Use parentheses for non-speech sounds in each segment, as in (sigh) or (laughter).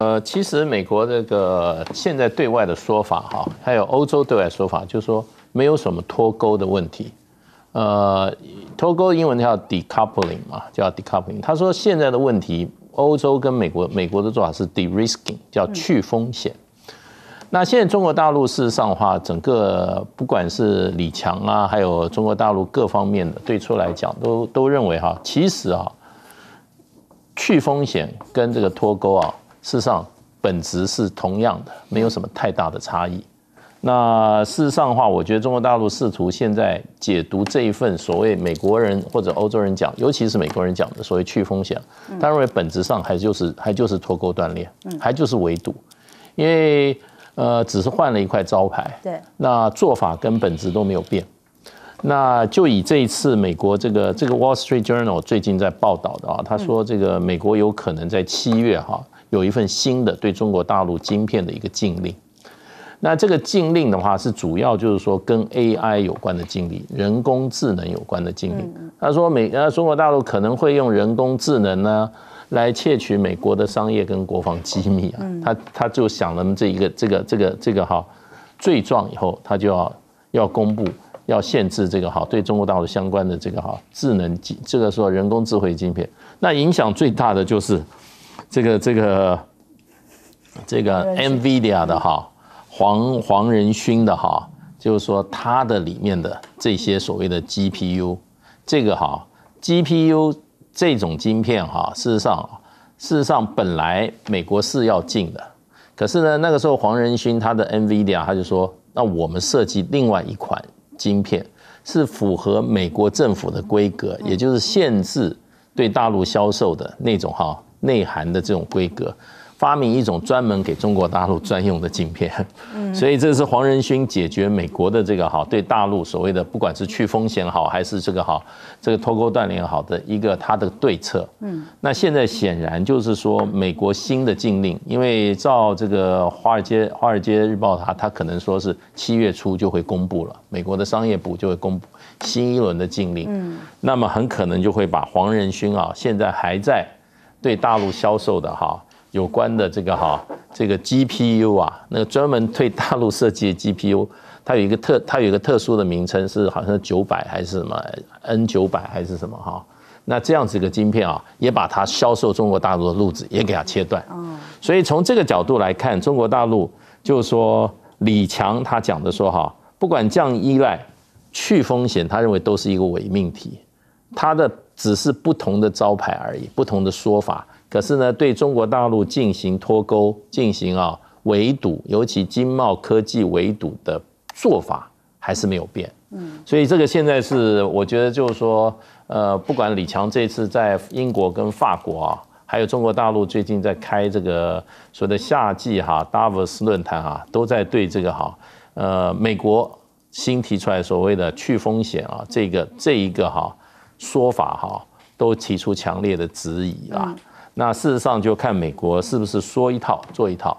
呃，其实美国这个现在对外的说法哈，还有欧洲对外说法，就是说没有什么脱钩的问题。呃，脱钩英文叫 decoupling 嘛，叫 decoupling。他说现在的问题，欧洲跟美国，美国的做法是 de risking，叫去风险。那现在中国大陆事实上话，整个不管是李强啊，还有中国大陆各方面的对出来讲，都都认为哈，其实啊，去风险跟这个脱钩啊。事实上，本质是同样的，没有什么太大的差异。那事实上的话，我觉得中国大陆试图现在解读这一份所谓美国人或者欧洲人讲，尤其是美国人讲的所谓去风险，他认为本质上还就是还就是脱钩断裂，还就是围堵，因为呃，只是换了一块招牌。对，那做法跟本质都没有变。那就以这一次美国这个这个《Wall Street Journal》最近在报道的啊，他说这个美国有可能在七月哈。有一份新的对中国大陆晶片的一个禁令，那这个禁令的话是主要就是说跟 AI 有关的禁令，人工智能有关的禁令。他说美呃中国大陆可能会用人工智能呢来窃取美国的商业跟国防机密啊，他他就想了这一个这个这个这个哈罪状以后，他就要要公布要限制这个哈对中国大陆相关的这个哈智能机。这个说人工智慧晶片，那影响最大的就是。这个这个这个 NVIDIA 的哈，黄黄仁勋的哈，就是说他的里面的这些所谓的 GPU，这个哈 GPU 这种晶片哈，事实上事实上本来美国是要禁的，可是呢那个时候黄仁勋他的 NVIDIA 他就说，那我们设计另外一款晶片是符合美国政府的规格，也就是限制对大陆销售的那种哈。内涵的这种规格，发明一种专门给中国大陆专用的镜片，(laughs) 所以这是黄仁勋解决美国的这个哈对大陆所谓的不管是去风险好还是这个好这个脱钩断联好的一个他的对策。嗯，那现在显然就是说美国新的禁令，因为照这个华尔街华尔街日报它它可能说是七月初就会公布了，美国的商业部就会公布新一轮的禁令。嗯，那么很可能就会把黄仁勋啊现在还在。对大陆销售的哈，有关的这个哈，这个 GPU 啊，那个专门对大陆设计的 GPU，它有一个特，它有一个特殊的名称，是好像九百还是什么 N 九百还是什么哈？那这样子一个晶片啊，也把它销售中国大陆的路子也给它切断。所以从这个角度来看，中国大陆就是说，李强他讲的说哈，不管降依赖、去风险，他认为都是一个伪命题。它的只是不同的招牌而已，不同的说法。可是呢，对中国大陆进行脱钩、进行啊围堵，尤其经贸科技围堵的做法，还是没有变。嗯，所以这个现在是我觉得就是说，呃，不管李强这次在英国跟法国啊，还有中国大陆最近在开这个所谓的夏季哈 Davos 论坛啊，都在对这个哈呃美国新提出来所谓的去风险啊，这个这一个哈。说法哈，都提出强烈的质疑啦。那事实上就看美国是不是说一套做一套。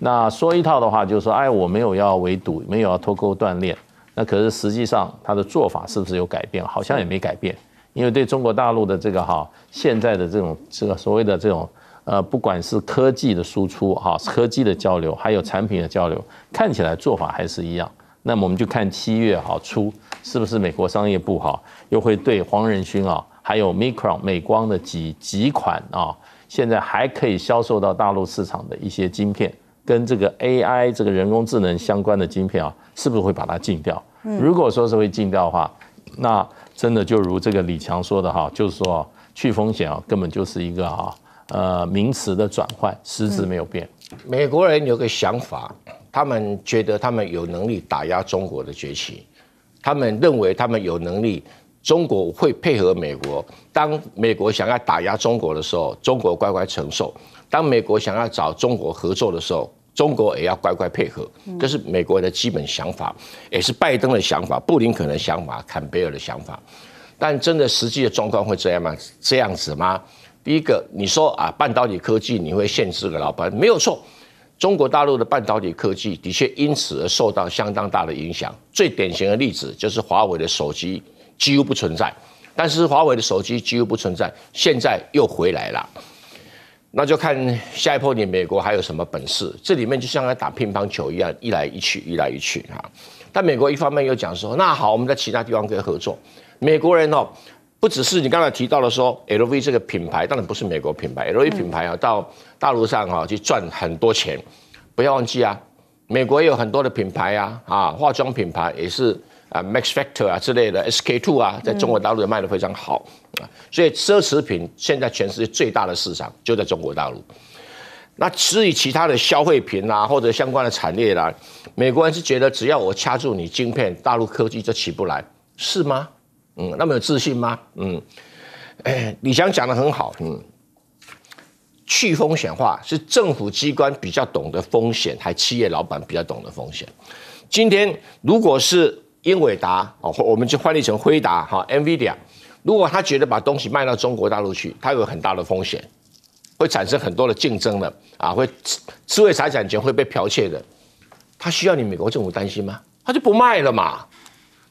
那说一套的话，就是说哎，我没有要围堵，没有要脱钩断链。那可是实际上他的做法是不是有改变？好像也没改变。因为对中国大陆的这个哈，现在的这种这个所谓的这种呃，不管是科技的输出哈，科技的交流，还有产品的交流，看起来做法还是一样。那么我们就看七月哈出。是不是美国商业部哈，又会对黄仁勋啊，还有 Micron 美光的几几款啊，现在还可以销售到大陆市场的一些晶片，跟这个 AI 这个人工智能相关的晶片啊，是不是会把它禁掉？如果说是会禁掉的话，那真的就如这个李强说的哈，就是说去风险啊，根本就是一个啊，呃，名词的转换，实质没有变。美国人有个想法，他们觉得他们有能力打压中国的崛起。他们认为他们有能力，中国会配合美国。当美国想要打压中国的时候，中国乖乖承受；当美国想要找中国合作的时候，中国也要乖乖配合。这是美国人的基本想法，也是拜登的想法、布林肯的想法、坎贝尔的想法。但真的实际的状况会这样吗？这样子吗？第一个，你说啊，半导体科技你会限制个老板？没有错。中国大陆的半导体科技的确因此而受到相当大的影响。最典型的例子就是华为的手机几乎不存在，但是华为的手机几乎不存在，现在又回来了。那就看下一波你美国还有什么本事。这里面就像在打乒乓球一样，一来一去，一来一去哈。但美国一方面又讲说，那好，我们在其他地方可以合作。美国人哦，不只是你刚才提到的说，LV 这个品牌当然不是美国品牌，LV 品牌啊到。大陆上啊去赚很多钱，不要忘记啊！美国有很多的品牌啊，啊，化妆品牌也是啊，Max Factor 啊之类的，SK Two 啊，在中国大陆也卖得非常好。所以奢侈品现在全世界最大的市场就在中国大陆。那至于其他的消费品啊，或者相关的产业啦，美国人是觉得只要我掐住你晶片，大陆科技就起不来，是吗？嗯，那么有自信吗？嗯，李强讲的很好，嗯。去风险化是政府机关比较懂得风险，还企业老板比较懂得风险。今天如果是英伟达哦，我们就翻例成辉达哈，NVIDIA，如果他觉得把东西卖到中国大陆去，他有很大的风险，会产生很多的竞争的啊，会智慧财产权会被剽窃的，他需要你美国政府担心吗？他就不卖了嘛？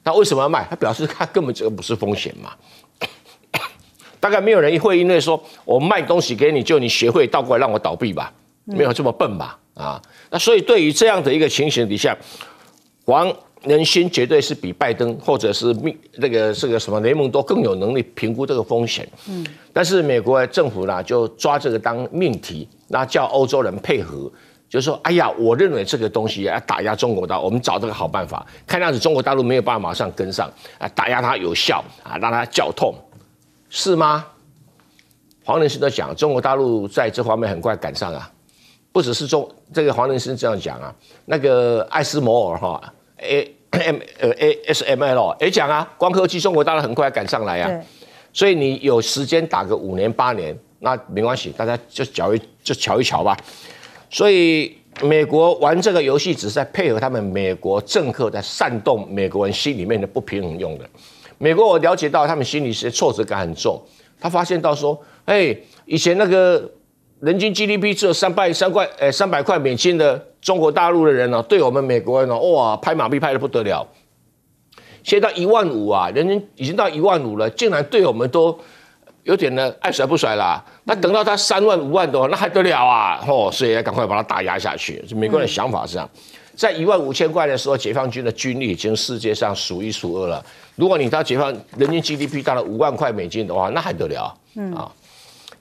他为什么要卖？他表示他根本这个不是风险嘛？大概没有人会因为说我卖东西给你，就你学会倒过来让我倒闭吧？没有这么笨吧？啊，那所以对于这样的一个情形底下，王仁新绝对是比拜登或者是命那个这个什么雷蒙多更有能力评估这个风险。嗯，但是美国政府呢，就抓这个当命题，那叫欧洲人配合，就说：哎呀，我认为这个东西要打压中国大陆，我们找这个好办法。看样子中国大陆没有办法马上跟上，啊，打压它有效啊，让它叫痛。是吗？黄仁师都讲中国大陆在这方面很快赶上啊，不只是中这个黄仁师这样讲啊，那个艾斯摩尔哈 A M 呃 A S M L 也讲啊，光科技中国大陆很快赶上来啊，所以你有时间打个五年八年，那没关系，大家就瞧一就瞧一瞧吧。所以美国玩这个游戏，只是在配合他们美国政客在煽动美国人心里面的不平衡用的。美国，我了解到他们心里是挫折感很重。他发现到说，哎，以前那个人均 GDP 只有三百三块，哎，三百块美金的中国大陆的人呢，对我们美国人呢，哇，拍马屁拍的不得了。现在到一万五啊，人均已经到一万五了，竟然对我们都有点呢爱甩不甩啦。那等到他三万五万多，那还得了啊？吼，所以要赶快把他打压下去。美国人的想法是这样。在一万五千块的时候，解放军的军力已经世界上数一数二了。如果你到解放，人均 GDP 到了五万块美金的话，那还得了啊？啊，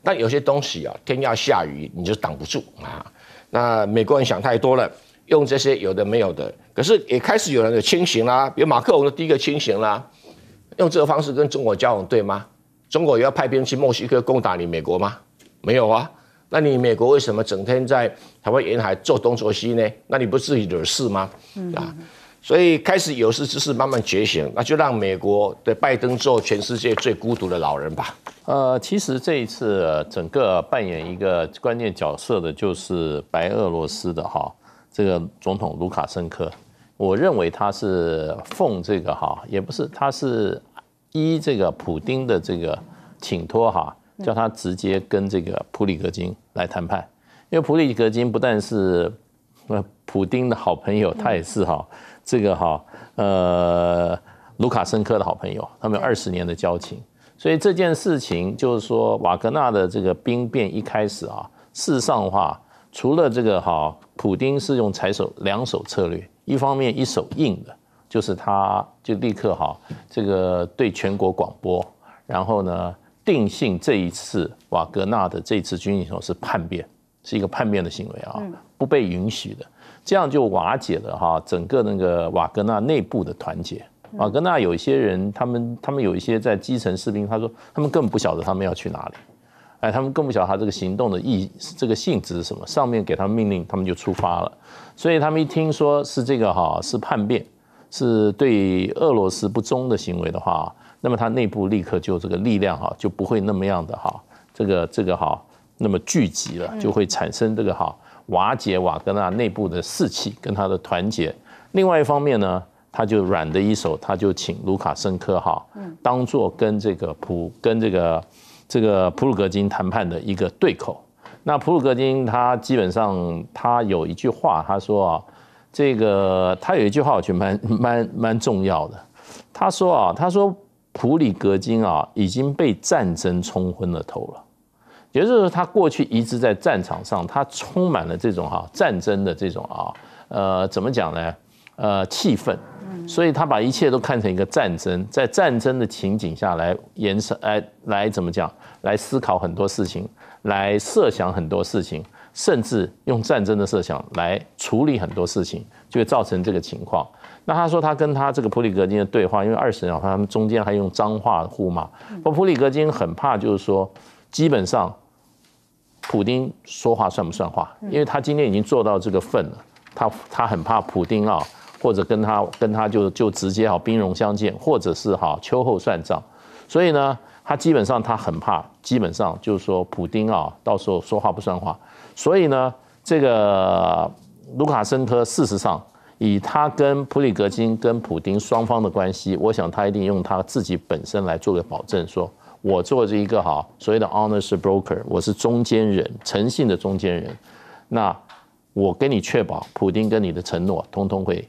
但有些东西啊，天要下雨你就挡不住啊。那美国人想太多了，用这些有的没有的，可是也开始有人有清醒啦，比如马克龙的第一个清醒啦，用这个方式跟中国交往对吗？中国也要派兵去墨西哥攻打你美国吗？没有啊。那你美国为什么整天在台湾沿海做东做西呢？那你不是自己惹事吗？啊，所以开始有识之士慢慢觉醒，那就让美国的拜登做全世界最孤独的老人吧。呃，其实这一次整个扮演一个关键角色的就是白俄罗斯的哈这个总统卢卡申科，我认为他是奉这个哈，也不是他是依这个普丁的这个请托哈。叫他直接跟这个普里戈金来谈判，因为普里戈金不但是呃普丁的好朋友，他也是哈这个哈呃卢卡申科的好朋友，他们有二十年的交情。所以这件事情就是说，瓦格纳的这个兵变一开始啊，事实上的话，除了这个哈，普丁是用采手两手策略，一方面一手硬的，就是他就立刻哈这个对全国广播，然后呢。定性这一次瓦格纳的这次军事行动是叛变，是一个叛变的行为啊，不被允许的，这样就瓦解了哈整个那个瓦格纳内部的团结。瓦格纳有一些人，他们他们有一些在基层士兵，他说他们根本不晓得他们要去哪里，哎，他们更不晓得他这个行动的意这个性质是什么。上面给他们命令，他们就出发了。所以他们一听说是这个哈是叛变，是对俄罗斯不忠的行为的话。那么他内部立刻就这个力量哈就不会那么样的哈，这个这个哈那么聚集了，就会产生这个哈瓦解瓦格纳内部的士气跟他的团结。另外一方面呢，他就软的一手，他就请卢卡申科哈当做跟这个普跟这个这个普鲁格金谈判的一个对口。那普鲁格金他基本上他有一句话，他说啊，这个他有一句话我觉得蛮蛮蛮重要的，他说啊，他说。普里格金啊，已经被战争冲昏了头了。也就是说，他过去一直在战场上，他充满了这种哈战争的这种啊，呃，怎么讲呢？呃，气氛，所以他把一切都看成一个战争，在战争的情景下来延伸，来来怎么讲？来思考很多事情，来设想很多事情，甚至用战争的设想来处理很多事情，就会造成这个情况。那他说他跟他这个普里戈金的对话，因为二十年他们中间还用脏话互骂。不，普里戈金很怕，就是说，基本上，普丁说话算不算话？因为他今天已经做到这个份了，他他很怕普丁啊，或者跟他跟他就就直接啊兵戎相见，或者是哈秋后算账。所以呢，他基本上他很怕，基本上就是说普丁啊，到时候说话不算话。所以呢，这个卢卡申科事实上。以他跟普里格金、跟普丁双方的关系，我想他一定用他自己本身来做个保证，说我做这一个哈，所谓的 honest broker，我是中间人，诚信的中间人，那我跟你确保，普丁跟你的承诺，通通会，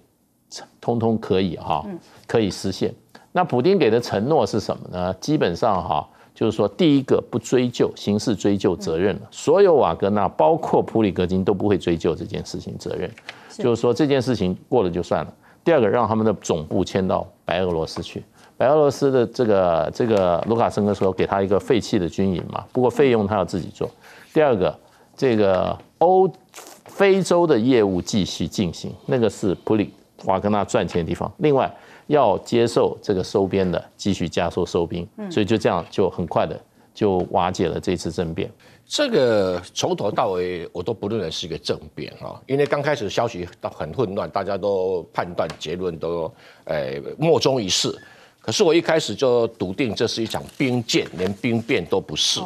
通通可以哈，可以实现。那普丁给的承诺是什么呢？基本上哈。就是说，第一个不追究刑事追究责任了，所有瓦格纳，包括普里戈金都不会追究这件事情责任。就是说，这件事情过了就算了。第二个，让他们的总部迁到白俄罗斯去，白俄罗斯的这个这个卢卡申科说给他一个废弃的军营嘛，不过费用他要自己做。第二个，这个欧非洲的业务继续进行，那个是普里瓦格纳赚钱的地方。另外。要接受这个收编的，继续加速收兵，所以就这样就很快的就瓦解了这次政变。这个从头到尾我都不认为是一个政变啊，因为刚开始消息到很混乱，大家都判断结论都，诶，莫衷一是。可是我一开始就笃定这是一场兵谏，连兵变都不是，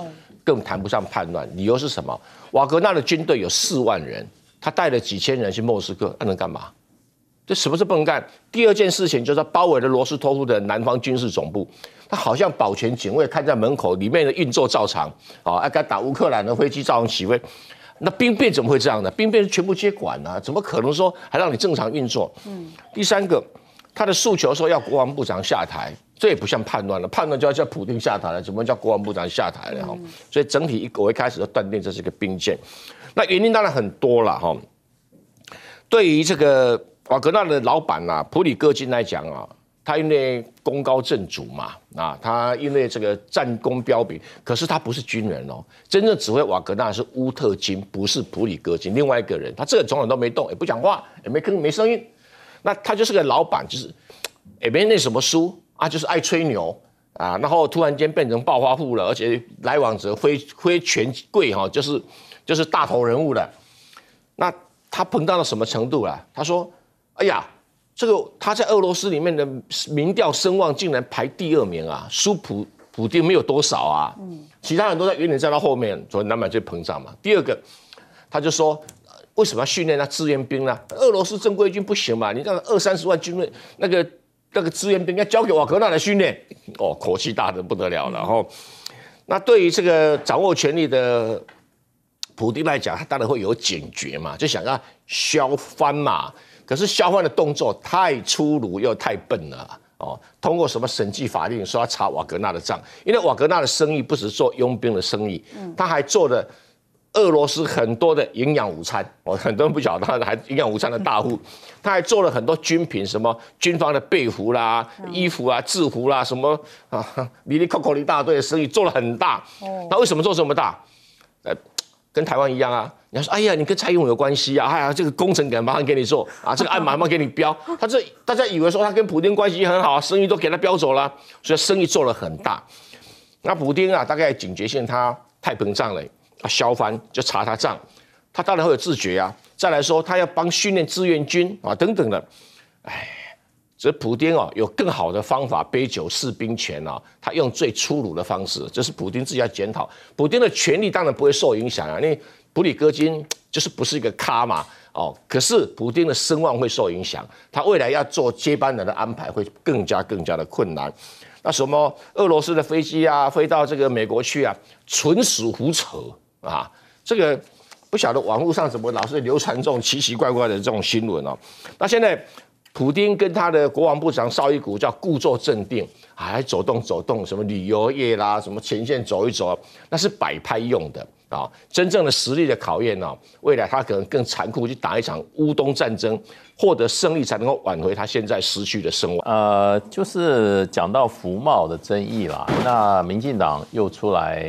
更谈不上叛乱。理由是什么？瓦格纳的军队有四万人，他带了几千人去莫斯科，他能干嘛？这什么是不能干？第二件事情就是包围了罗斯托夫的南方军事总部，他好像保全警卫看在门口，里面的运作照常啊，还敢打乌克兰的飞机，照常起飞。那兵变怎么会这样呢？兵变是全部接管呢？怎么可能说还让你正常运作？嗯。第三个，他的诉求说要国防部长下台，这也不像叛乱了，叛乱就要叫普京下台了，怎么叫国防部长下台了？哈。所以整体一我一开始就断定这是一个兵谏，那原因当然很多了哈，对于这个。瓦格纳的老板呐，普里戈金来讲啊，他因为功高震主嘛，啊，他因为这个战功彪炳，可是他不是军人哦，真正指挥瓦格纳是乌特金，不是普里戈金，另外一个人，他这个从来都没动，也不讲话，也没吭，没声音，那他就是个老板，就是也没那什么书啊，就是爱吹牛啊，然后突然间变成暴发户了，而且来往者挥挥权贵哈，就是就是大头人物了，那他膨胀到什么程度了？他说。哎呀，这个他在俄罗斯里面的民调声望竟然排第二名啊！苏普普丁没有多少啊，其他人都在远远在他后面。所以南满最膨胀嘛。第二个，他就说为什么要训练那志愿兵呢？俄罗斯正规军不行嘛？你让二三十万军队，那个那个志愿兵要交给瓦格纳来训练。哦，口气大的不得了了哈。那对于这个掌握权力的普丁来讲，他当然会有警觉嘛，就想要削藩嘛。可是，消防的动作太粗鲁又太笨了哦。通过什么审计法令说要查瓦格纳的账？因为瓦格纳的生意不是做佣兵的生意，他还做了俄罗斯很多的营养午餐。我很多人不晓得，他还营养午餐的大户，他还做了很多军品，什么军方的被服啦、衣服啊、制服啦，什么啊，尼尼可可尼一大堆生意做了很大。那为什么做这么大？呃，跟台湾一样啊。他说：“哎呀，你跟蔡英文有关系啊！哎呀，这个工程敢马上给你做啊？这个案马上给你标。(laughs) 他这大家以为说他跟普京关系很好，生意都给他标走了，所以生意做了很大。那普京啊，大概警觉性他太膨胀了，啊，萧凡就查他账，他当然会有自觉啊。再来说，他要帮训练志愿军啊，等等的。哎，这普京啊，有更好的方法杯酒释兵权啊，他用最粗鲁的方式。这是普京自己要检讨。普京的权力当然不会受影响啊，因为。”普里戈金就是不是一个咖嘛？哦，可是普京的声望会受影响，他未来要做接班人的安排会更加更加的困难。那什么俄罗斯的飞机啊，飞到这个美国去啊，纯属胡扯啊！这个不晓得网络上怎么老是流传这种奇奇怪怪的这种新闻哦。那现在普丁跟他的国防部长绍伊古叫故作镇定，还走动走动，什么旅游业啦，什么前线走一走，那是摆拍用的。啊，真正的实力的考验呢，未来他可能更残酷去打一场乌东战争，获得胜利才能够挽回他现在失去的声望。呃，就是讲到服贸的争议啦，那民进党又出来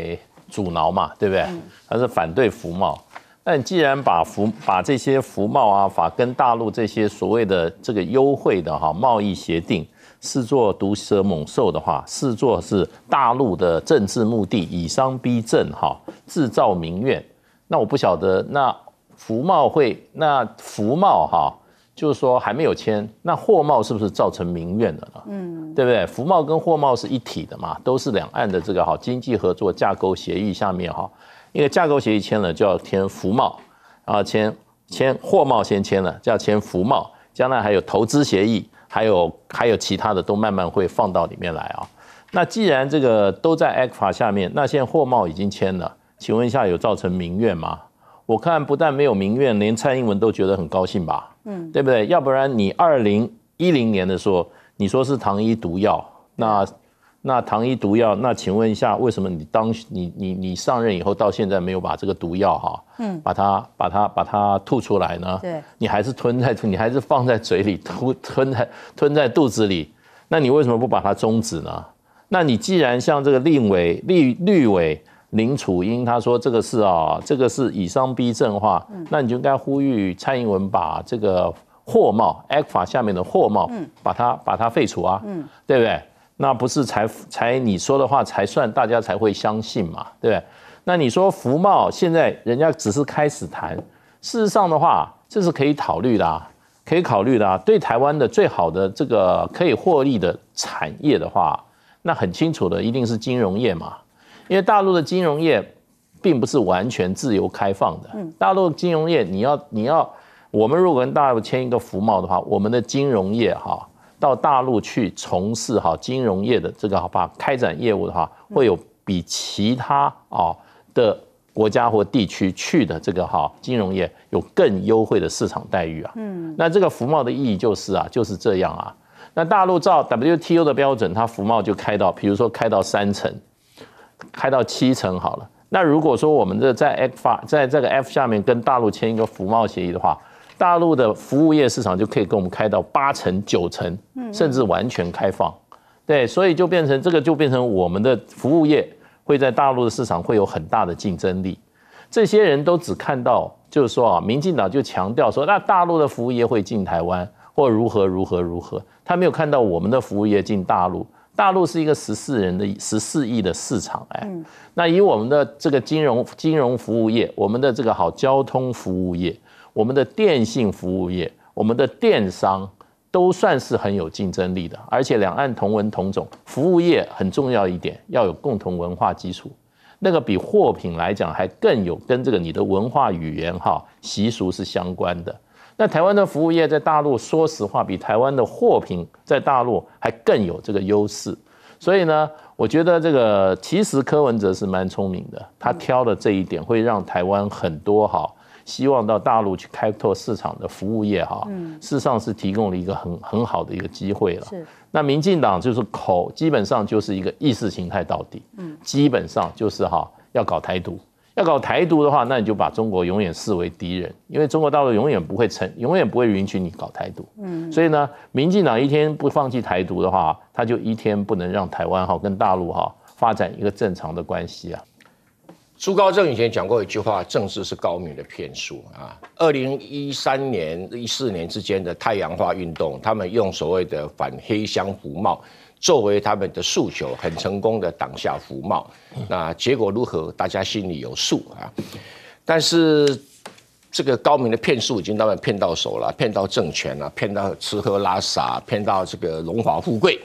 阻挠嘛，对不对？他是反对服贸，但既然把服把这些服贸啊法跟大陆这些所谓的这个优惠的哈贸易协定。视作毒蛇猛兽的话，视作是大陆的政治目的，以商逼政，哈，制造民怨。那我不晓得，那福茂会那福茂哈，就是说还没有签，那货贸是不是造成民怨的呢？嗯，对不对？福茂跟货贸是一体的嘛，都是两岸的这个哈经济合作架构协议下面哈，因为架构协议签了就要签福茂，然后签签货贸先签了，就要签福茂，将来还有投资协议。还有还有其他的都慢慢会放到里面来啊。那既然这个都在 Act 法下面，那现在货贸已经签了，请问一下有造成民怨吗？我看不但没有民怨，连蔡英文都觉得很高兴吧？嗯，对不对？要不然你二零一零年的时候，你说是糖衣毒药，那。那糖衣毒药，那请问一下，为什么你当你你你上任以后到现在没有把这个毒药哈，嗯，把它把它把它吐出来呢？对，你还是吞在 (laughs) 你还是放在嘴里吞吞在吞在肚子里，那你为什么不把它终止呢？那你既然像这个立委立绿委林楚英他说这个是啊，这个是以商逼政话，那你就应该呼吁蔡英文把这个货贸 a q u 下面的货贸，嗯，把它把它废除啊，嗯，对不对？那不是才才你说的话才算大家才会相信嘛，对不对？那你说福茂现在人家只是开始谈，事实上的话这是可以考虑的，可以考虑的。对台湾的最好的这个可以获利的产业的话，那很清楚的一定是金融业嘛，因为大陆的金融业并不是完全自由开放的。大陆金融业你要你要我们如果跟大陆签一个福茂的话，我们的金融业哈。到大陆去从事哈金融业的这个哈吧，开展业务的话，会有比其他啊的国家或地区去的这个哈金融业有更优惠的市场待遇啊。嗯，那这个服贸的意义就是啊，就是这样啊。那大陆照 WTO 的标准，它服贸就开到，比如说开到三层，开到七层好了。那如果说我们这在 F 发在这个 F 下面跟大陆签一个服贸协议的话。大陆的服务业市场就可以跟我们开到八成、九成，甚至完全开放，对，所以就变成这个，就变成我们的服务业会在大陆的市场会有很大的竞争力。这些人都只看到，就是说啊，民进党就强调说，那大陆的服务业会进台湾，或如何如何如何，他没有看到我们的服务业进大陆。大陆是一个十四人的十四亿的市场，哎，那以我们的这个金融金融服务业，我们的这个好交通服务业。我们的电信服务业，我们的电商都算是很有竞争力的，而且两岸同文同种，服务业很重要一点，要有共同文化基础。那个比货品来讲还更有跟这个你的文化语言哈习俗是相关的。那台湾的服务业在大陆，说实话比台湾的货品在大陆还更有这个优势。所以呢，我觉得这个其实柯文哲是蛮聪明的，他挑的这一点会让台湾很多哈。希望到大陆去开拓市场的服务业，哈，事实上是提供了一个很很好的一个机会了。是，那民进党就是口基本上就是一个意识形态到底，嗯，基本上就是哈要搞台独，要搞台独的话，那你就把中国永远视为敌人，因为中国大陆永远不会成，永远不会允许你搞台独，嗯，所以呢，民进党一天不放弃台独的话，他就一天不能让台湾哈跟大陆哈发展一个正常的关系啊。朱高正以前讲过一句话：“政治是高明的骗术啊。”二零一三年、一四年之间的太阳花运动，他们用所谓的反黑箱服贸作为他们的诉求，很成功的挡下服贸。那结果如何，大家心里有数啊。但是这个高明的骗术已经他然骗到手了，骗到政权了，骗到吃喝拉撒，骗到这个荣华富贵。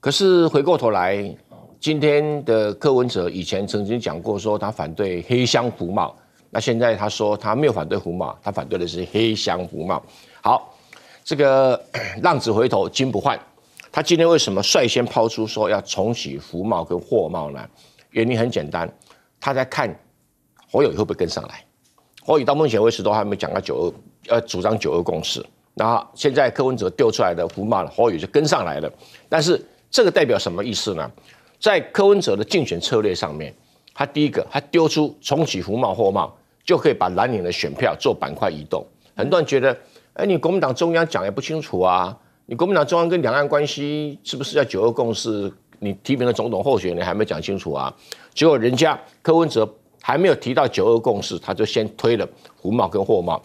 可是回过头来。今天的柯文哲以前曾经讲过，说他反对黑箱服帽，那现在他说他没有反对服帽，他反对的是黑箱服帽。好，这个 (clears throat) 浪子回头金不换，他今天为什么率先抛出说要重启服贸跟货贸呢？原因很简单，他在看侯友会不会跟上来。侯友到目前为止都还没讲到九二，呃，主张九二共识。那现在柯文哲丢出来的服贸，侯友就跟上来了。但是这个代表什么意思呢？在柯文哲的竞选策略上面，他第一个，他丢出重启服茂货贸，就可以把蓝领的选票做板块移动。很多人觉得，哎，你国民党中央讲也不清楚啊，你国民党中央跟两岸关系是不是要九二共识？你提名了总统候选人还没讲清楚啊？结果人家柯文哲还没有提到九二共识，他就先推了胡茂跟霍茂，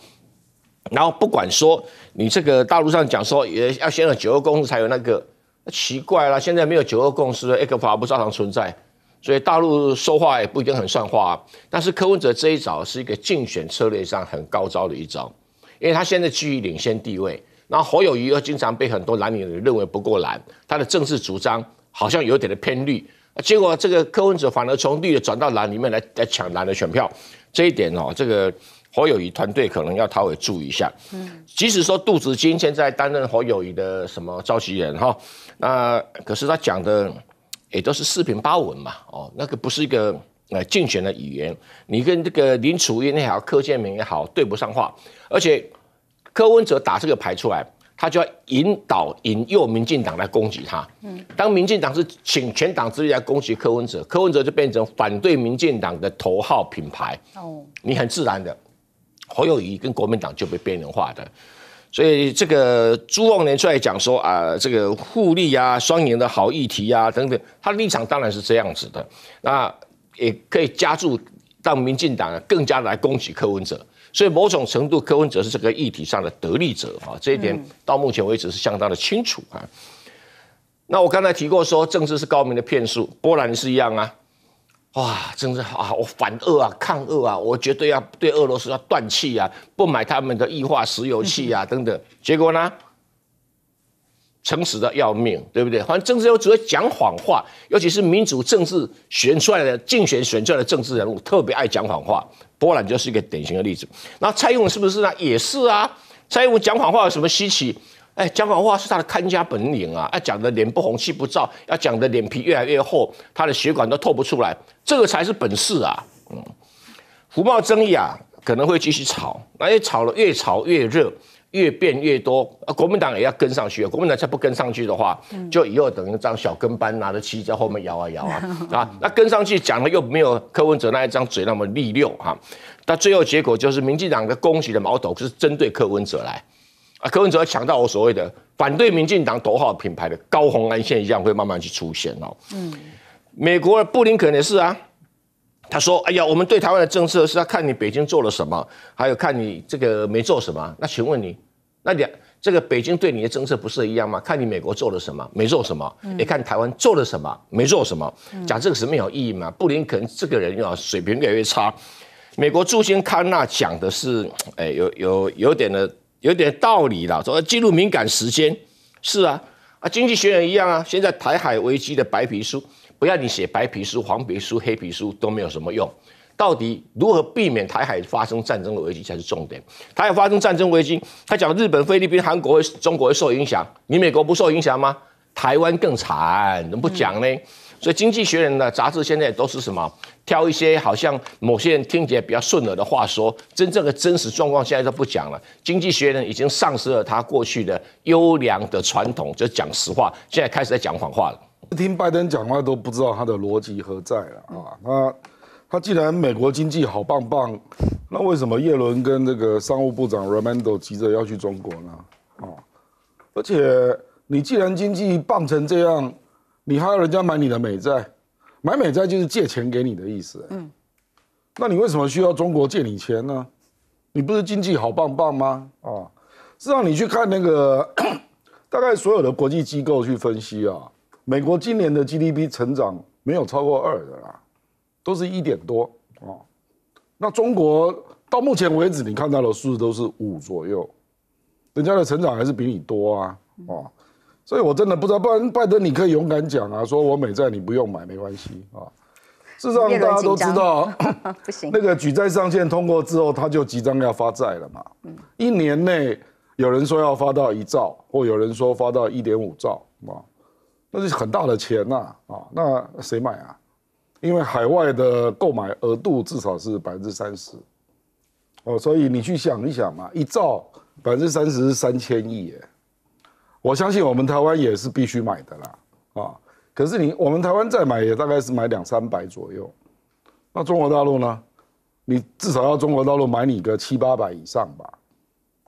然后不管说你这个大陆上讲说也要先有九二共识才有那个。奇怪了，现在没有九二共识，一个法不照常存在，所以大陆说话也不一定很算话。但是柯文哲这一招是一个竞选策略上很高招的一招，因为他现在居于领先地位。那侯友谊又经常被很多蓝领人认为不够蓝，他的政治主张好像有点的偏绿。结果这个柯文哲反而从绿的转到蓝里面来，来抢蓝的选票。这一点哦，这个侯友谊团队可能要稍微注意一下。嗯，即使说杜子金现在担任侯友谊的什么召集人哈。那可是他讲的也都是四平八稳嘛，哦，那个不是一个呃竞选的语言。你跟这个林楚英那条柯建明也好对不上话，而且柯文哲打这个牌出来，他就要引导引诱民进党来攻击他。嗯，当民进党是请全党之力来攻击柯文哲，柯文哲就变成反对民进党的头号品牌。哦，你很自然的侯友谊跟国民党就被边缘化的。所以这个朱旺年出来讲说啊，这个互利啊、双赢的好议题啊等等，他的立场当然是这样子的。那也可以加注，让民进党更加来攻击柯文哲。所以某种程度，柯文哲是这个议题上的得利者啊，这一点到目前为止是相当的清楚啊。那我刚才提过说，政治是高明的骗术，波兰是一样啊。哇，真的啊！我反俄啊，抗俄啊，我绝对要对俄罗斯要断气啊，不买他们的液化石油气啊，(laughs) 等等。结果呢，诚实的要命，对不对？反正政治又只会讲谎话，尤其是民主政治选出来的竞选选出来的政治人物，特别爱讲谎话。波兰就是一个典型的例子。那蔡英文是不是呢？也是啊。蔡英文讲谎话有什么稀奇？哎，讲谎话是他的看家本领啊！要讲的，脸不红气不燥，要讲的，脸皮越来越厚，他的血管都透不出来。这个才是本事啊！嗯，福冒争议啊，可能会继续炒，那越炒了越炒越热，越变越多。啊，国民党也要跟上去啊！国民党再不跟上去的话，就以后等于张小跟班拿着旗在后面摇啊摇啊 (laughs) 啊！那跟上去讲的又没有柯文哲那一张嘴那么利溜哈，那最后结果就是民进党的攻击的矛头是针对柯文哲来。啊，柯文哲要抢到我所谓的反对民进党头号品牌的高红安现象，会慢慢去出现哦。嗯，美国的布林肯也是啊，他说：“哎呀，我们对台湾的政策是要看你北京做了什么，还有看你这个没做什么。”那请问你，那两这个北京对你的政策不是一样吗？看你美国做了什么，没做什么？你看台湾做了什么，没做什么？讲这个什么有意义吗？布林肯这个人啊，水平越来越差。美国驻京康纳讲的是，哎，有有有点的。有点道理啦。说到进入敏感时间，是啊，啊，经济学家一样啊。现在台海危机的白皮书，不要你写白皮书、黄皮书、黑皮书都没有什么用。到底如何避免台海发生战争的危机才是重点。他要发生战争危机，他讲日本、菲律宾、韩国、中国会受影响，你美国不受影响吗？台湾更惨，怎么不讲呢？所以，《经济学人》的杂志现在都是什么？挑一些好像某些人听起来比较顺耳的话说，真正的真实状况现在都不讲了。《经济学人》已经丧失了他过去的优良的传统，就讲实话，现在开始在讲谎话了。听拜登讲话都不知道他的逻辑何在了啊！他他既然美国经济好棒棒，那为什么耶伦跟这个商务部长 r a m o n d o 急着要去中国呢？啊，而且你既然经济棒成这样。你还要人家买你的美债，买美债就是借钱给你的意思。嗯，那你为什么需要中国借你钱呢？你不是经济好棒棒吗？啊，实际上你去看那个，(clears throat) 大概所有的国际机构去分析啊，美国今年的 GDP 成长没有超过二的啦，都是一点多。啊。那中国到目前为止你看到的数字都是五左右，人家的成长还是比你多啊。哦。所以，我真的不知道。不然，拜登你可以勇敢讲啊，说我美债你不用买没关系啊。事实上，大家都知道，(laughs) 那个举债上限通过之后，他就即将要发债了嘛。嗯。一年内有人说要发到一兆，或有人说发到一点五兆啊，那是很大的钱呐啊。那谁买啊？因为海外的购买额度至少是百分之三十。哦，所以你去想一想嘛，一兆百分之三十是三千亿耶。我相信我们台湾也是必须买的啦，啊，可是你我们台湾再买也大概是买两三百左右，那中国大陆呢？你至少要中国大陆买你个七八百以上吧，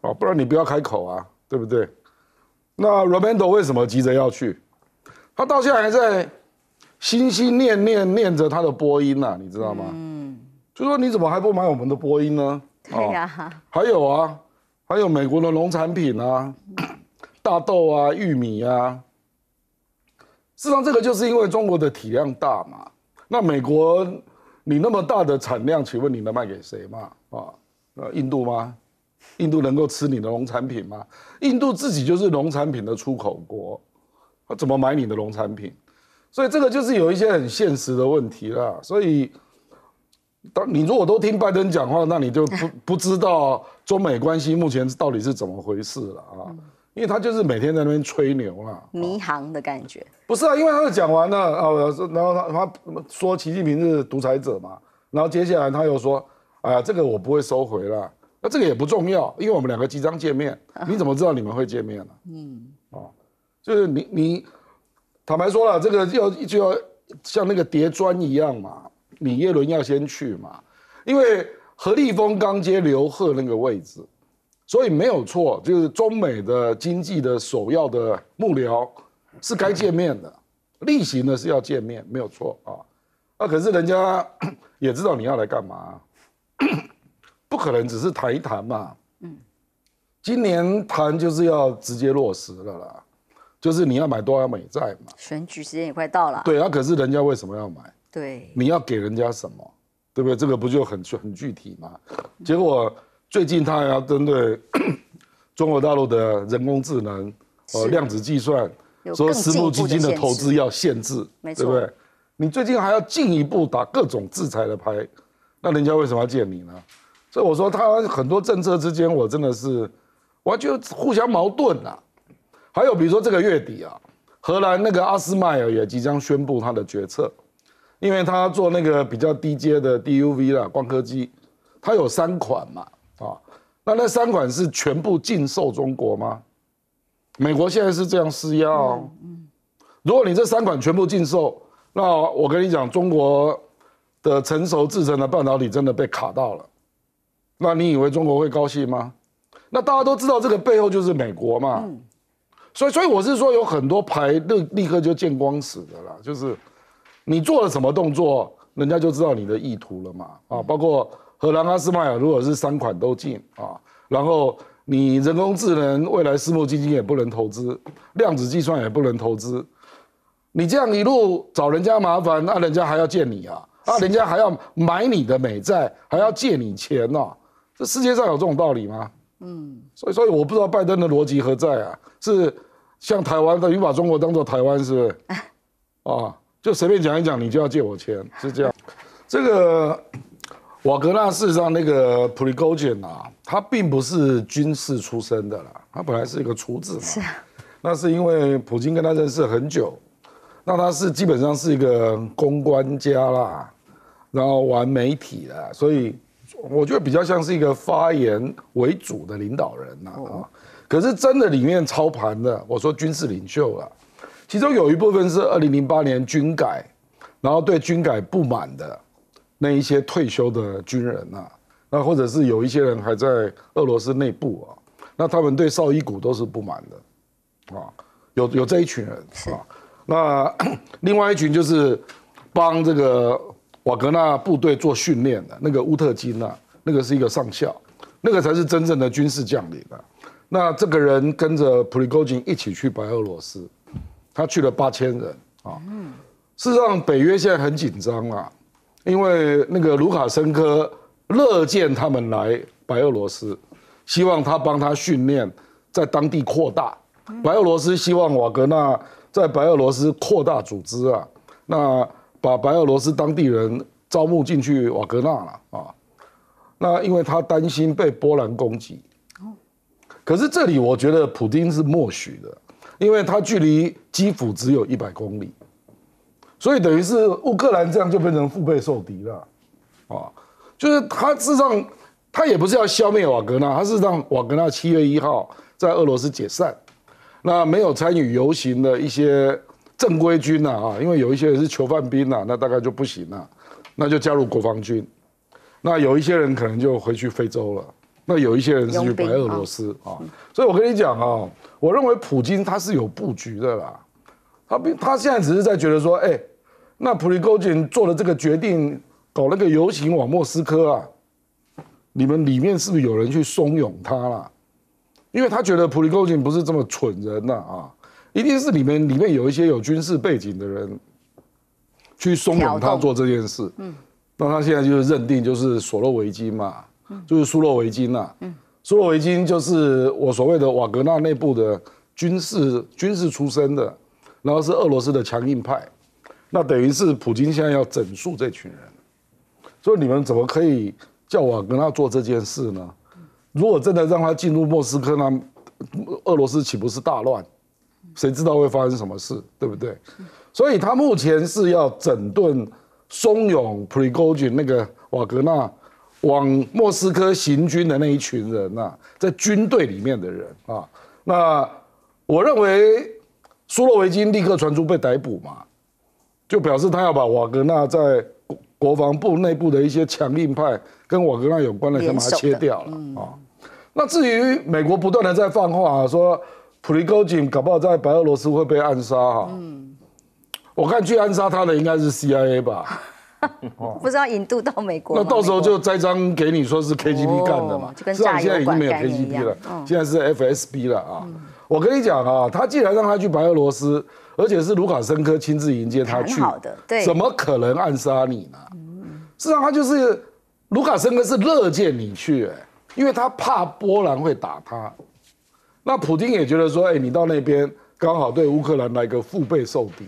啊，不然你不要开口啊，对不对？那 r o m a n d o 为什么急着要去？他到现在还在心心念念念着他的波音呢，你知道吗？嗯，就说你怎么还不买我们的波音呢？对呀，还有啊，还有美国的农产品啊。大豆啊，玉米啊，事实上这个就是因为中国的体量大嘛。那美国你那么大的产量，请问你能卖给谁嘛？啊，呃，印度吗？印度能够吃你的农产品吗？印度自己就是农产品的出口国，怎么买你的农产品？所以这个就是有一些很现实的问题啦。所以，当你如果都听拜登讲话，那你就不不知道中美关系目前到底是怎么回事了啊。因为他就是每天在那边吹牛了，迷航的感觉。不是啊，因为他是讲完了啊，然后他他说习近平是独裁者嘛，然后接下来他又说啊，这个我不会收回了，那这个也不重要，因为我们两个即将见面，你怎么知道你们会见面呢？嗯，啊，就是你你坦白说了，这个要就要像那个叠砖一样嘛，米耶伦要先去嘛，因为何立峰刚接刘贺那个位置。所以没有错，就是中美的经济的首要的幕僚是该见面的，例行的是要见面，没有错啊。那可是人家 (coughs) 也知道你要来干嘛，(coughs) 不可能只是谈一谈嘛。嗯，今年谈就是要直接落实了啦，就是你要买多少美债嘛。选举时间也快到了。对啊，可是人家为什么要买？对，你要给人家什么？对不对？这个不就很很具体吗？结果。最近他还要针对 (coughs) 中国大陆的人工智能、呃量子计算，说私募基金的投资要限制，对不对？你最近还要进一步打各种制裁的牌，那人家为什么要见你呢？所以我说他很多政策之间，我真的是完全互相矛盾啊。还有比如说这个月底啊，荷兰那个阿斯麦尔也即将宣布他的决策，因为他做那个比较低阶的 DUV 啦光刻机，他有三款嘛。啊，那那三款是全部禁售中国吗？美国现在是这样施压。嗯，如果你这三款全部禁售，那我跟你讲，中国的成熟制成的半导体真的被卡到了。那你以为中国会高兴吗？那大家都知道这个背后就是美国嘛。嗯。所以，所以我是说，有很多牌立立刻就见光死的啦，就是你做了什么动作，人家就知道你的意图了嘛。啊，包括。荷兰阿斯麦尔如果是三款都进啊，然后你人工智能未来私募基金也不能投资，量子计算也不能投资，你这样一路找人家麻烦，那人家还要借你啊，啊，人家还要买你的美债，还要借你钱呢，这世界上有这种道理吗？嗯，所以所以我不知道拜登的逻辑何在啊，是像台湾的，你把中国当做台湾是不是？(laughs) 啊，就随便讲一讲，你就要借我钱是这样，这个。瓦格纳事实上，那个普里戈金啊，他并不是军事出身的啦，他本来是一个厨子嘛。是啊。那是因为普京跟他认识很久，那他是基本上是一个公关家啦，然后玩媒体的，所以我觉得比较像是一个发言为主的领导人呐。哦。可是真的里面操盘的，我说军事领袖了，其中有一部分是二零零八年军改，然后对军改不满的。那一些退休的军人呐，那或者是有一些人还在俄罗斯内部啊，那他们对绍伊古都是不满的，啊，有有这一群人是啊。那 (coughs) 另外一群就是帮这个瓦格纳部队做训练的那个乌特金呐，那个是一个上校，那个才是真正的军事将领啊。那这个人跟着普里戈金一起去白俄罗斯，他去了八千人啊。嗯，事实上北约现在很紧张啊。因为那个卢卡申科乐见他们来白俄罗斯，希望他帮他训练，在当地扩大白俄罗斯。希望瓦格纳在白俄罗斯扩大组织啊，那把白俄罗斯当地人招募进去瓦格纳了啊。那因为他担心被波兰攻击，可是这里我觉得普京是默许的，因为他距离基辅只有一百公里。所以等于是乌克兰这样就变成腹背受敌了，啊，就是他事实上他也不是要消灭瓦格纳，他是让瓦格纳七月一号在俄罗斯解散。那没有参与游行的一些正规军呐啊，因为有一些人是囚犯兵呐，那大概就不行了，那就加入国防军。那有一些人可能就回去非洲了，那有一些人是去白俄罗斯啊。所以我跟你讲啊，我认为普京他是有布局的啦，他他现在只是在觉得说，哎。那普里戈金做了这个决定，搞那个游行往莫斯科啊！你们里面是不是有人去怂恿他了？因为他觉得普里戈金不是这么蠢人呐啊！一定是里面里面有一些有军事背景的人去怂恿他做这件事。嗯，那他现在就是认定就是索洛维金嘛，就是苏洛维金呐。嗯，苏洛维金就是我所谓的瓦格纳内部的军事军事出身的，然后是俄罗斯的强硬派。那等于是普京现在要整肃这群人，所以你们怎么可以叫瓦格纳做这件事呢？如果真的让他进入莫斯科呢，俄罗斯岂不是大乱？谁知道会发生什么事，对不对？所以他目前是要整顿怂恿普里戈金那个瓦格纳往莫斯科行军的那一群人啊，在军队里面的人啊。那我认为苏洛维金立刻传出被逮捕嘛。就表示他要把瓦格纳在国国防部内部的一些强硬派跟瓦格纳有关的，先把它切掉了啊？那至于美国不断的在放话说普里戈金搞不好在白俄罗斯会被暗杀哈，我看去暗杀他的应该是 CIA 吧？(laughs) 不知道引渡到美国，那到时候就栽赃给你说是 KGB 干的嘛？虽然现在已经没有 KGB 了，现在是 FSB 了啊。我跟你讲啊，他既然让他去白俄罗斯。而且是卢卡申科亲自迎接他去，对，怎么可能暗杀你呢？事实上，他就是卢卡申科是乐见你去，哎，因为他怕波兰会打他。那普京也觉得说，哎，你到那边刚好对乌克兰来个腹背受敌。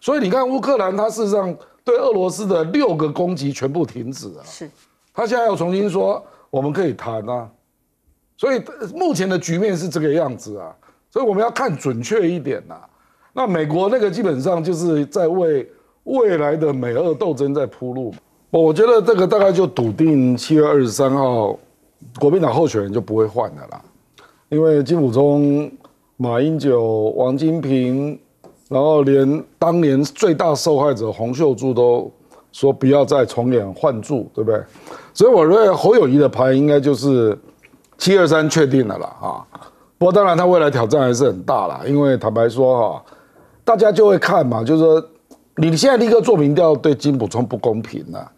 所以你看，乌克兰他事实上对俄罗斯的六个攻击全部停止啊，是，他现在又重新说我们可以谈啊。所以目前的局面是这个样子啊。所以我们要看准确一点呐。那美国那个基本上就是在为未来的美俄斗争在铺路。我觉得这个大概就笃定七月二十三号，国民党候选人就不会换的啦。因为金溥聪、马英九、王金平，然后连当年最大受害者洪秀柱都说不要再重演换柱，对不对？所以我认为侯友谊的牌应该就是七二三确定的啦。啊，不过当然他未来挑战还是很大啦，因为坦白说哈。大家就会看嘛，就是说，你现在立刻做民调对金补充不公平了，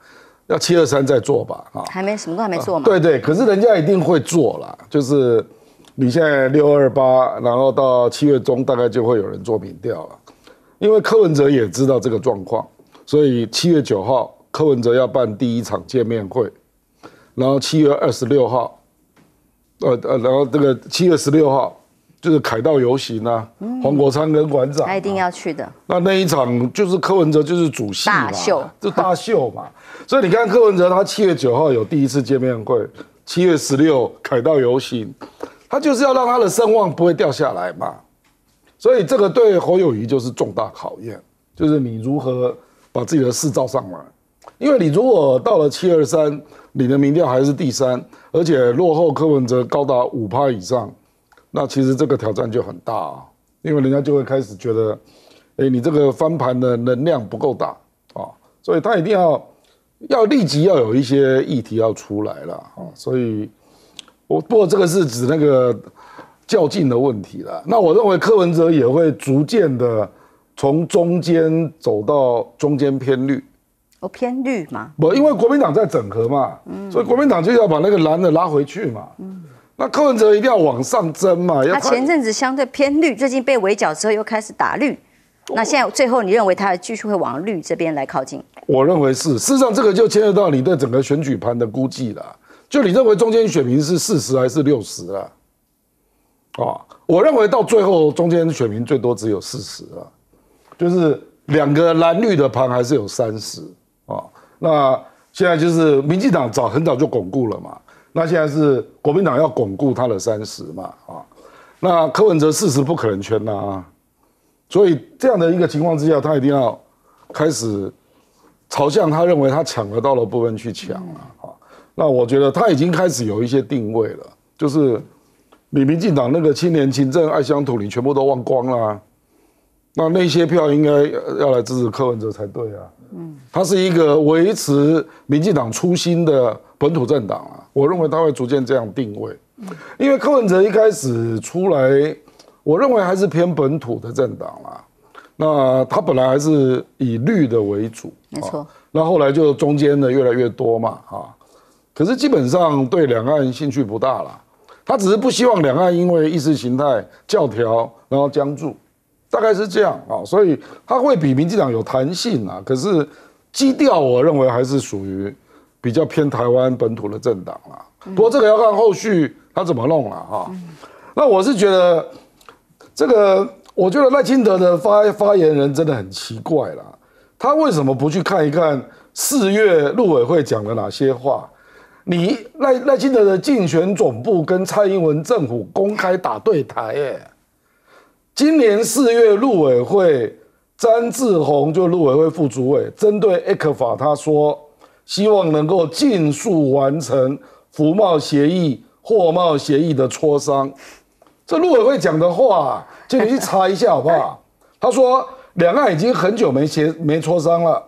要七二三再做吧，啊，还没什么都还没做嘛。对对，可是人家一定会做啦，就是你现在六二八，然后到七月中大概就会有人做民调了，因为柯文哲也知道这个状况，所以七月九号柯文哲要办第一场见面会，然后七月二十六号，呃呃，然后这个七月十六号。就是凯道游行啊，黄国昌跟馆长，他一定要去的。那那一场就是柯文哲就是主戏嘛，大秀就大秀嘛。(laughs) 所以你看柯文哲，他七月九号有第一次见面会，七月十六凯道游行，他就是要让他的声望不会掉下来嘛。所以这个对侯友谊就是重大考验，就是你如何把自己的事照上来。因为你如果到了七二三，你的民调还是第三，而且落后柯文哲高达五趴以上。那其实这个挑战就很大啊，因为人家就会开始觉得，哎，你这个翻盘的能量不够大啊，所以他一定要要立即要有一些议题要出来了啊，所以我不过这个是指那个较劲的问题了。那我认为柯文哲也会逐渐的从中间走到中间偏绿，我偏绿嘛？不，因为国民党在整合嘛，所以国民党就要把那个蓝的拉回去嘛。那柯文哲一定要往上争嘛？他前阵子相对偏绿，最近被围剿之后又开始打绿。那现在最后你认为他继续会往绿这边来靠近？我认为是。事实上，这个就牵涉到你对整个选举盘的估计啦。就你认为中间选民是四十还是六十啊？啊，我认为到最后中间选民最多只有四十啊，就是两个蓝绿的盘还是有三十啊。那现在就是民进党早很早就巩固了嘛。那现在是国民党要巩固他的三十嘛啊，那柯文哲四十不可能圈呐，所以这样的一个情况之下，他一定要开始朝向他认为他抢得到的部分去抢了啊。那我觉得他已经开始有一些定位了，就是你民进党那个青年情政爱乡土，你全部都忘光了。那那些票应该要来支持柯文哲才对啊。嗯，他是一个维持民进党初心的本土政党啊。我认为他会逐渐这样定位，因为柯文哲一开始出来，我认为还是偏本土的政党啦。那他本来还是以绿的为主，没错。那后来就中间的越来越多嘛，啊，可是基本上对两岸兴趣不大了。他只是不希望两岸因为意识形态教条然后僵住，大概是这样啊。所以他会比民进党有弹性啊，可是基调我认为还是属于。比较偏台湾本土的政党啦，不过这个要看后续他怎么弄了哈。那我是觉得这个，我觉得赖清德的发发言人真的很奇怪啦。他为什么不去看一看四月陆委会讲了哪些话？你赖赖清德的竞选总部跟蔡英文政府公开打对台耶。今年四月陆委会詹志宏就陆委会副主委针对艾克法他说。希望能够尽速完成服贸协议、货贸协议的磋商。这陆委会讲的话，请你去查一下好不好？(laughs) 他说，两岸已经很久没协、没磋商了。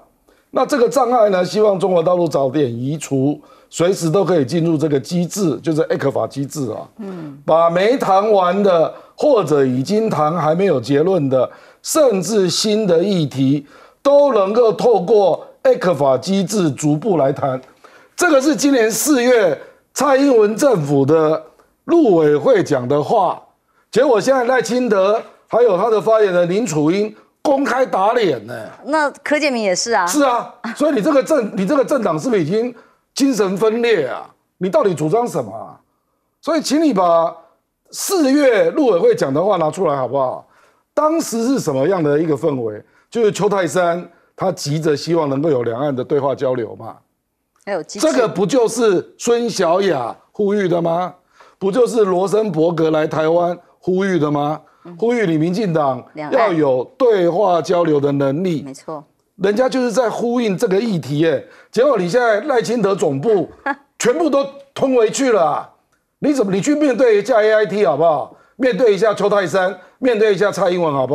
那这个障碍呢？希望中国大陆早点移除，随时都可以进入这个机制，就是 ECFA 机制啊。嗯，把没谈完的，或者已经谈还没有结论的，甚至新的议题，都能够透过。A 克法机制逐步来谈，这个是今年四月蔡英文政府的陆委会讲的话，结果现在赖清德还有他的发言人林楚英公开打脸呢。那柯建明也是啊。是啊，所以你这个政，你这个政党是不是已经精神分裂啊？你到底主张什么？所以请你把四月陆委会讲的话拿出来好不好？当时是什么样的一个氛围？就是邱泰山。他急着希望能够有两岸的对话交流嘛？还有这个不就是孙小雅呼吁的吗？不就是罗森伯格来台湾呼吁的吗？呼吁你民进党要有对话交流的能力。没错，人家就是在呼应这个议题耶。结果你现在赖清德总部 (laughs) 全部都吞回去了啊！你怎么你去面对一下 AIT 好不好？面对一下邱泰山，面对一下蔡英文好不好？